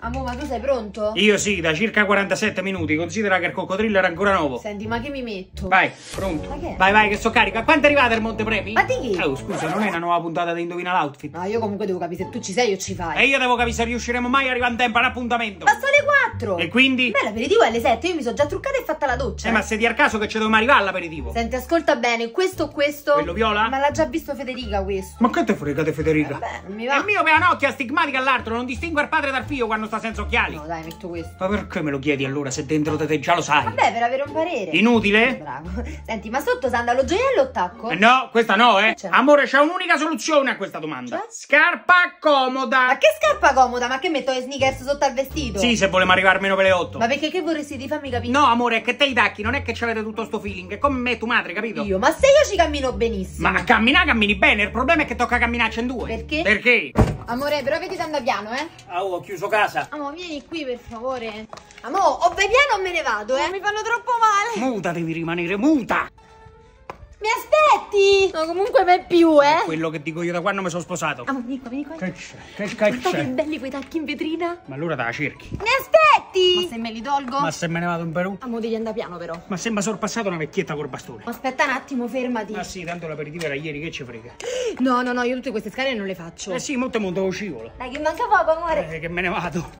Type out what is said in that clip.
Amo, ma tu sei pronto? Io sì, da circa 47 minuti. Considera che il coccodrillo era ancora nuovo. Senti, ma che mi metto? Vai, pronto. Vai, vai, che sto carica. Quanto è arrivata il Monte Montepremi? Ma di chi? Eh, oh, scusa, non è una nuova puntata di Indovina l'Outfit. Ma io comunque devo capire se tu ci sei o ci fai. E io devo capire se riusciremo mai a arrivare in tempo all'appuntamento. Ma sono le 4. E quindi? Beh, l'aperitivo è alle 7. Io mi sono già truccata e fatta la doccia. Eh, ma se ti al caso che ci dobbiamo arrivare all'aperitivo. Senti, ascolta bene. Questo o questo? Quello viola? Ma l'ha già visto Federica questo. Ma che te fregate Federica? Eh, vabbè, non mi va. È il mio per la stigmatica all'altro. Non distingue il padre dal figlio quando quando sta senza occhiali. No, dai, metto questo. Ma perché me lo chiedi allora se dentro te, te già lo sai? Vabbè, per avere un parere. Inutile? Bravo. Senti, ma sotto sandalo gioiello o tacco? Eh no, questa no, eh. eh certo. Amore, c'è un'unica soluzione a questa domanda. Cioè? Scarpa comoda. Ma che scarpa comoda? Ma che metto le sneakers sotto al vestito? Sì, se volevamo arrivare almeno per le 8. Ma perché che vorresti di farmi capire? No, amore, è che te i tacchi, non è che ci avete tutto sto feeling. È come me tu madre, capito? Io, ma se io ci cammino benissimo. Ma cammina, cammini bene, il problema è che tocca camminarci in due. Perché? Perché? Amore, però vedi anda piano, eh? Ah, oh, ho chiuso casa. Amore, vieni qui per favore. Amore, o vai piano o me ne vado, eh? Mi fanno troppo male. Muta, devi rimanere muta. Mi aspetta. Senti! No, comunque me più, eh! È quello che dico io da quando mi sono sposato. Ah, vieni qua, vieni qua. Che c'è? Che c'è? Guarda che belli quei tacchi in vetrina. Ma allora te la cerchi. Ne aspetti! Ma se me li tolgo? Ma se me ne vado in Perù? Amo ah, devi andare piano, però. Ma sembra sorpassato una vecchietta col bastone. Ma aspetta un attimo, fermati. Ma sì, tanto l'aperitivo era ieri, che ci frega? No, no, no, io tutte queste scale non le faccio. Eh sì, molto molto scivolo. Dai, che manca poco, amore. Eh, che me ne vado.